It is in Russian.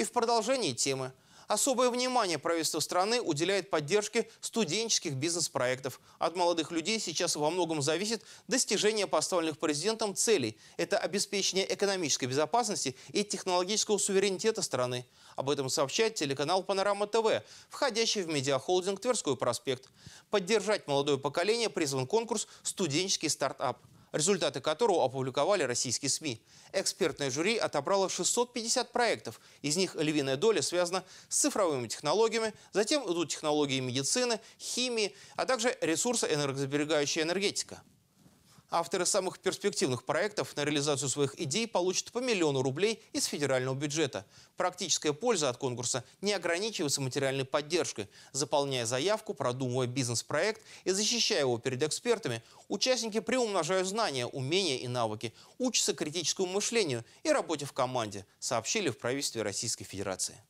И в продолжении темы Особое внимание правительство страны уделяет поддержке студенческих бизнес-проектов. От молодых людей сейчас во многом зависит достижение поставленных президентом целей. Это обеспечение экономической безопасности и технологического суверенитета страны. Об этом сообщает телеканал «Панорама ТВ», входящий в медиахолдинг «Тверской проспект». Поддержать молодое поколение призван конкурс «Студенческий стартап» результаты которого опубликовали российские СМИ. Экспертное жюри отобрало 650 проектов. Из них львиная доля связана с цифровыми технологиями, затем идут технологии медицины, химии, а также ресурсы, ресурсоэнергосберегающая энергетика. Авторы самых перспективных проектов на реализацию своих идей получат по миллиону рублей из федерального бюджета. Практическая польза от конкурса не ограничивается материальной поддержкой. Заполняя заявку, продумывая бизнес-проект и защищая его перед экспертами, участники приумножают знания, умения и навыки, учатся критическому мышлению и работе в команде, сообщили в правительстве Российской Федерации.